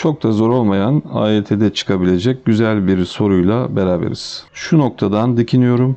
Çok da zor olmayan AYT'de çıkabilecek güzel bir soruyla beraberiz. Şu noktadan dikiniyorum.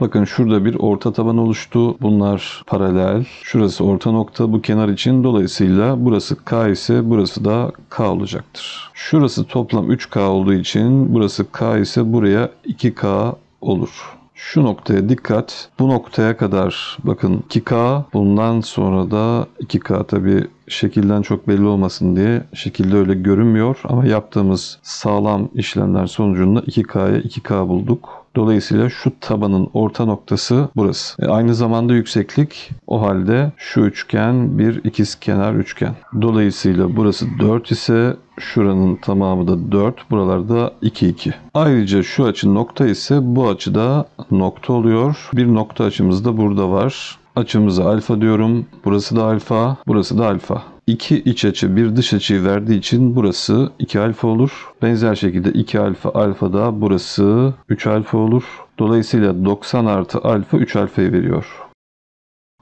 Bakın şurada bir orta taban oluştu. Bunlar paralel. Şurası orta nokta bu kenar için. Dolayısıyla burası K ise burası da K olacaktır. Şurası toplam 3K olduğu için burası K ise buraya 2K olur. Şu noktaya dikkat. Bu noktaya kadar bakın 2K bundan sonra da 2K tabi şekilden çok belli olmasın diye şekilde öyle görünmüyor ama yaptığımız sağlam işlemler sonucunda 2K'ya 2K bulduk. Dolayısıyla şu tabanın orta noktası burası. E aynı zamanda yükseklik o halde şu üçgen bir ikizkenar üçgen. Dolayısıyla burası 4 ise şuranın tamamı da 4. Buralarda 2 2. Ayrıca şu açı nokta ise bu açı da nokta oluyor. Bir nokta açımız da burada var. Açımızı alfa diyorum. Burası da alfa. Burası da alfa. 2 iç açı bir dış açıyı verdiği için burası 2 alfa olur. Benzer şekilde 2 alfa alfa da burası 3 alfa olur. Dolayısıyla 90 artı alfa 3 alfayı veriyor.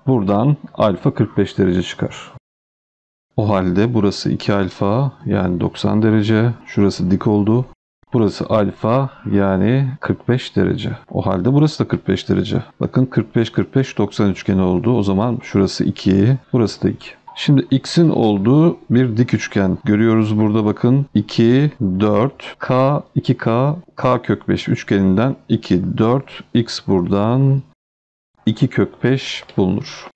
Buradan alfa 45 derece çıkar. O halde burası 2 alfa yani 90 derece. Şurası dik oldu. Burası alfa yani 45 derece. O halde burası da 45 derece. Bakın 45 45 90 üçgeni oldu. O zaman şurası 2, burası da 2. Şimdi x'in olduğu bir dik üçgen görüyoruz burada bakın. 2, 4, k, 2k, k kök 5 üçgeninden 2, 4, x buradan 2 kök 5 bulunur.